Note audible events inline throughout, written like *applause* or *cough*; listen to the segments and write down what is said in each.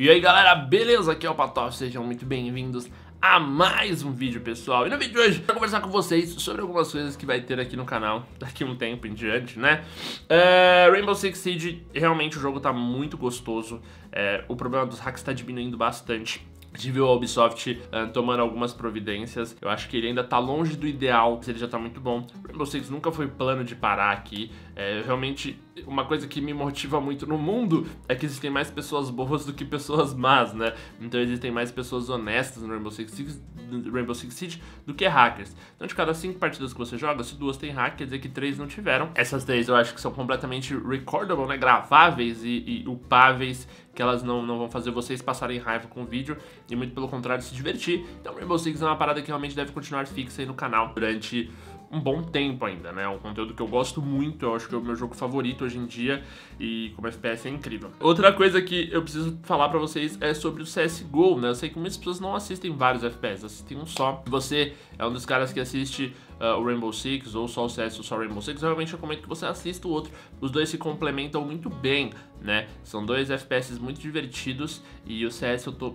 E aí galera, beleza? Aqui é o Patof, sejam muito bem-vindos a mais um vídeo pessoal E no vídeo de hoje eu vou conversar com vocês sobre algumas coisas que vai ter aqui no canal daqui um tempo em diante, né? É, Rainbow Six Siege, realmente o jogo tá muito gostoso é, O problema dos hacks tá diminuindo bastante a gente viu a Ubisoft uh, tomando algumas providências. Eu acho que ele ainda tá longe do ideal, mas ele já tá muito bom. Rainbow Six nunca foi plano de parar aqui. É, realmente, uma coisa que me motiva muito no mundo é que existem mais pessoas boas do que pessoas más, né? Então existem mais pessoas honestas no Rainbow Six, Six, Rainbow Six Siege do que hackers. Então, de cada cinco partidas que você joga, se duas tem hack, quer dizer que três não tiveram. Essas três eu acho que são completamente recordable, né? Graváveis e, e upáveis que elas não, não vão fazer vocês passarem raiva com o vídeo e muito pelo contrário se divertir. Então Rainbow Six é uma parada que realmente deve continuar fixa aí no canal durante um bom tempo ainda, né? É um conteúdo que eu gosto muito, eu acho que é o meu jogo favorito hoje em dia e como FPS é incrível. Outra coisa que eu preciso falar para vocês é sobre o CSGO, né? Eu sei que muitas pessoas não assistem vários FPS, assistem um só. Você é um dos caras que assiste uh, o Rainbow Six ou só o CS ou só o Rainbow Six, eu comento recomendo que você assista o outro. Os dois se complementam muito bem, né? São dois FPS muito divertidos e o CS eu tô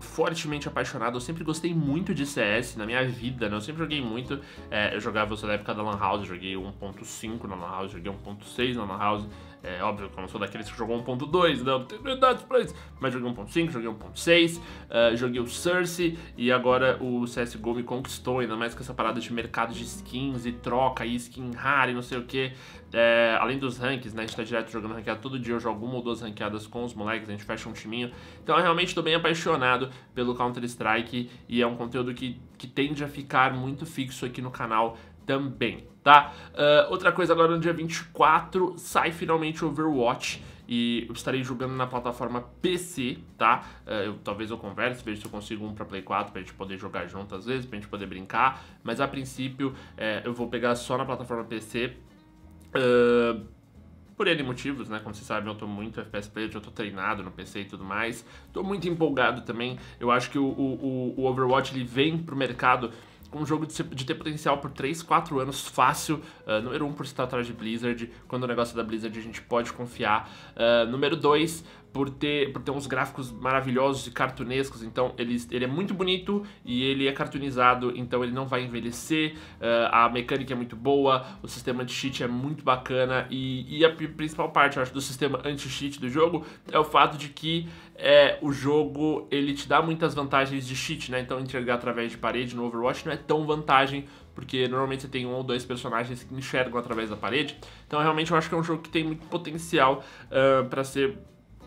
fortemente apaixonado, eu sempre gostei muito de CS na minha vida, né? Eu sempre joguei muito, é, eu jogava, eu sou da época da Lan House, joguei 1.5 na Lan House, joguei 1.6 na Lan House, é, é óbvio que eu não sou daqueles que jogou 1.2, né, não tenho prioridades pra isso. Mas joguei 1.5, joguei 1.6, uh, é, joguei o Cersei e agora o CSGO me conquistou, ainda mais com essa parada de mercado de skins e troca e skin rara e não sei o que. É, além dos ranks, né? A gente tá direto jogando ranqueado todo dia, eu jogo uma ou duas ranqueadas com os moleques, a gente fecha um timinho. Então eu realmente tô bem apaixonado pelo Counter-Strike e é um conteúdo que, que tende a ficar muito fixo aqui no canal também tá? Uh, outra coisa, agora no dia 24 sai finalmente Overwatch e eu estarei jogando na plataforma PC, tá? Uh, eu, talvez eu converse, veja se eu consigo um pra Play 4 pra gente poder jogar junto às vezes, pra gente poder brincar, mas a princípio é, eu vou pegar só na plataforma PC. Uh, ah, por N motivos, né? Como vocês sabem, eu tô muito FPS player, eu tô treinado no PC e tudo mais. Tô muito empolgado também. Eu acho que o, o, o Overwatch ele vem pro mercado um jogo de, de, ter potencial por 3, 4 anos fácil. Uh, número 1 um, por estar atrás de Blizzard. Quando o negócio é da Blizzard a gente pode confiar. Uh, número 2, por ter, por ter uns gráficos maravilhosos e cartunescos, então ele, ele é muito bonito e ele é cartunizado, então ele não vai envelhecer, uh, a mecânica é muito boa, o sistema de cheat é muito bacana e, e a principal parte, eu acho, do sistema anti-cheat do jogo é o fato de que é, o jogo ele te dá muitas vantagens de cheat, né? Então entregar através de parede no Overwatch não é tão vantagem, porque normalmente você tem um ou dois personagens que enxergam através da parede. Então realmente eu acho que é um jogo que tem muito potencial uh, eh, para ser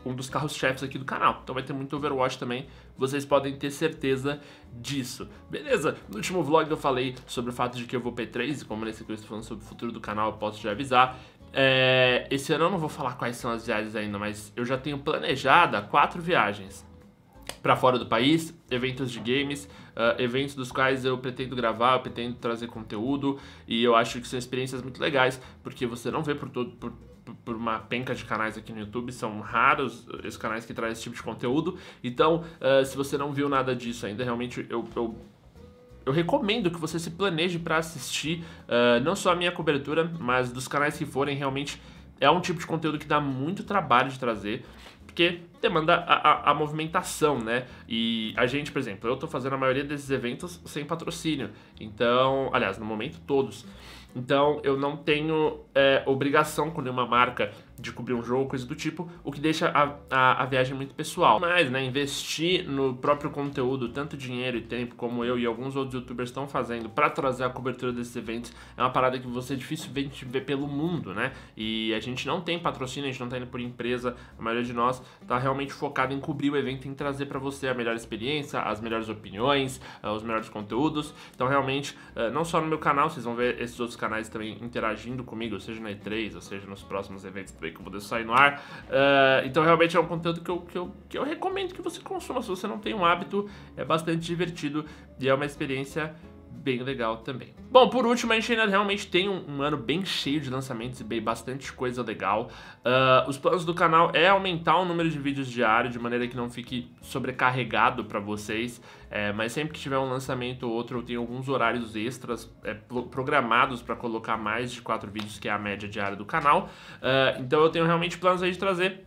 um dos carros-chefes aqui do canal. Então vai ter muito Overwatch também, vocês podem ter certeza disso. Beleza? No último vlog eu falei sobre o fato de que eu vou P3, e como nesse aqui eu estou falando sobre o futuro do canal, eu posso já avisar. É, esse ano eu não vou falar quais são as viagens ainda, mas eu já tenho planejada quatro viagens para fora do país, eventos de games, uh, eventos dos quais eu pretendo gravar, eu pretendo trazer conteúdo e eu acho que são experiências muito legais porque você não vê por todo por por uma penca de canais aqui no YouTube, são raros os canais que trazem esse tipo de conteúdo. Então, uh, se você não viu nada disso ainda, realmente eu, eu eu recomendo que você se planeje para assistir uh, não só a minha cobertura, mas dos canais que forem. Realmente é um tipo de conteúdo que dá muito trabalho de trazer, porque demanda a, a, a, movimentação, né? E a gente, por exemplo, eu tô fazendo a maioria desses eventos sem patrocínio. Então, aliás, no momento todos. Então eu não tenho é, obrigação com nenhuma marca de cobrir um jogo, coisa do tipo, o que deixa a, a, a, viagem muito pessoal. Mas, né, investir no próprio conteúdo tanto dinheiro e tempo como eu e alguns outros youtubers estão fazendo para trazer a cobertura desses eventos é uma parada que você dificilmente vê pelo mundo, né? E a gente não tem patrocínio, a gente não tá indo por empresa, a maioria de nós tá realmente realmente focado em cobrir o evento, em trazer para você a melhor experiência, as melhores opiniões, eh, os melhores conteúdos. Então, realmente, eh, não só no meu canal, vocês vão ver esses outros canais também interagindo comigo, seja na E3, ou seja nos próximos eventos também que eu vou deixar sair no ar. Eh, então, realmente é um conteúdo que eu, que, eu, que eu recomendo que você consuma. Se você não tem um hábito, é bastante divertido e é uma experiência bem legal também. Bom, por último, a gente ainda realmente tem um, um ano bem cheio de lançamentos e bem bastante coisa legal. Uh, os planos do canal é aumentar o número de vídeos diário, de maneira que não fique sobrecarregado para vocês. É, mas sempre que tiver um lançamento ou outro, eu tenho alguns horários extras é, programados para colocar mais de quatro vídeos, que é a média diária do canal. Uh, então eu tenho realmente planos aí de trazer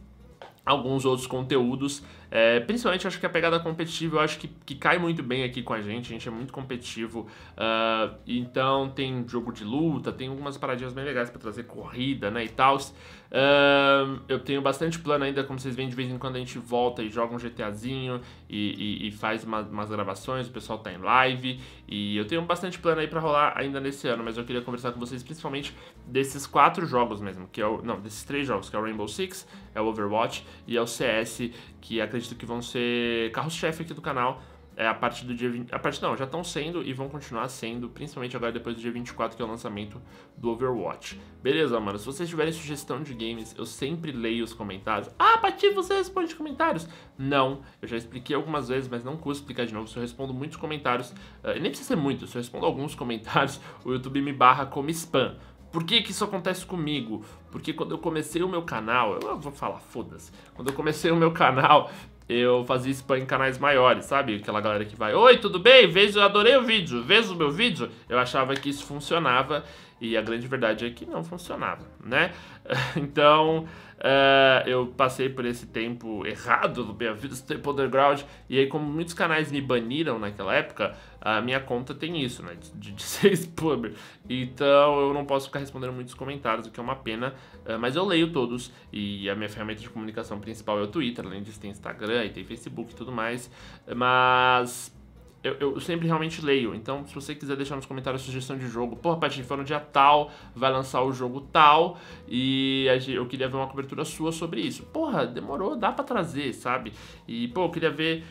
alguns outros conteúdos é, principalmente acho que a pegada competitiva eu acho que, que cai muito bem aqui com a gente, a gente é muito competitivo. Uh, então tem jogo de luta, tem algumas paradinhas bem legais para trazer corrida, né? E tal. Uh, ah, eu tenho bastante plano ainda, como vocês veem, de vez em quando a gente volta e joga um GTAzinho e, e, e faz uma, umas gravações, o pessoal tá em live. E eu tenho bastante plano aí para rolar ainda nesse ano, mas eu queria conversar com vocês principalmente desses quatro jogos mesmo, que é o. Não, desses três jogos, que é o Rainbow Six, é o Overwatch e é o CS, que acredito que vão ser carros-chefe aqui do canal é, a partir do dia 20, a partir não, já estão sendo e vão continuar sendo, principalmente agora depois do dia 24 que é o lançamento do Overwatch. Beleza, mano, se vocês tiverem sugestão de games, eu sempre leio os comentários. Ah, Pati, você responde comentários? Não, eu já expliquei algumas vezes, mas não custa explicar de novo, se eu respondo muitos comentários, uh, nem precisa ser muito, se eu respondo alguns *laughs* comentários, o YouTube me barra como spam. Por que, que isso acontece comigo? Porque quando eu comecei o meu canal, eu vou falar, foda-se. Quando eu comecei o meu canal, eu fazia spam em canais maiores, sabe? Aquela galera que vai, oi, tudo bem? Vejo, adorei o vídeo, vejo o meu vídeo. Eu achava que isso funcionava e a grande verdade é que não funcionava, né? *laughs* então, uh, eu passei por esse tempo errado do minha vida, do tempo underground. E aí, como muitos canais me baniram naquela época, a minha conta tem isso, né? De, de *laughs* ser spammer. Então eu não posso ficar respondendo muitos comentários, o que é uma pena. Uh, mas eu leio todos. E a minha ferramenta de comunicação principal é o Twitter. Além disso, tem Instagram e tem Facebook e tudo mais. Mas eu, eu, sempre realmente leio. Então, se você quiser deixar nos comentários sugestão de jogo, porra, Patinho, foi no dia tal, vai lançar o jogo tal, e eu queria ver uma cobertura sua sobre isso. Porra, demorou, dá para trazer, sabe? E, pô, eu queria ver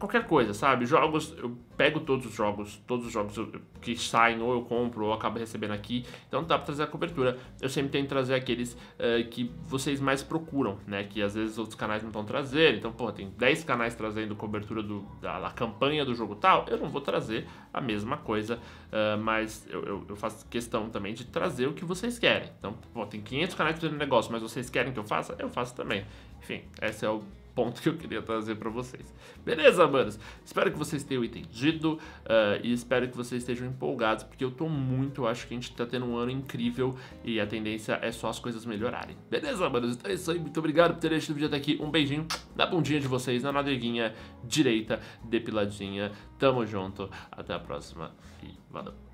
qualquer coisa, sabe? Jogos, eu pego todos os jogos, todos os jogos que saem ou eu compro ou eu acabo recebendo aqui, então dá pra trazer a cobertura. Eu sempre tento trazer aqueles uh, que vocês mais procuram, né? Que às vezes outros canais não estão trazendo, então, pô, tem 10 canais trazendo cobertura do, da, da, campanha do jogo tal, eu não vou trazer a mesma coisa, uh, mas eu, eu, eu, faço questão também de trazer o que vocês querem. Então, pô, tem 500 canais fazendo negócio, mas vocês querem que eu faça? Eu faço também. Enfim, esse é o ponto que eu queria trazer para vocês. Beleza, manos? Espero que vocês tenham entendido uh, e espero que vocês estejam empolgados, porque eu tô muito, acho que a gente tá tendo um ano incrível e a tendência é só as coisas melhorarem. Beleza, manos? Então é isso aí, muito obrigado por terem assistido o vídeo até aqui. Um beijinho na bundinha de vocês, na nadeguinha direita, depiladinha. Tamo junto, até a próxima e valeu!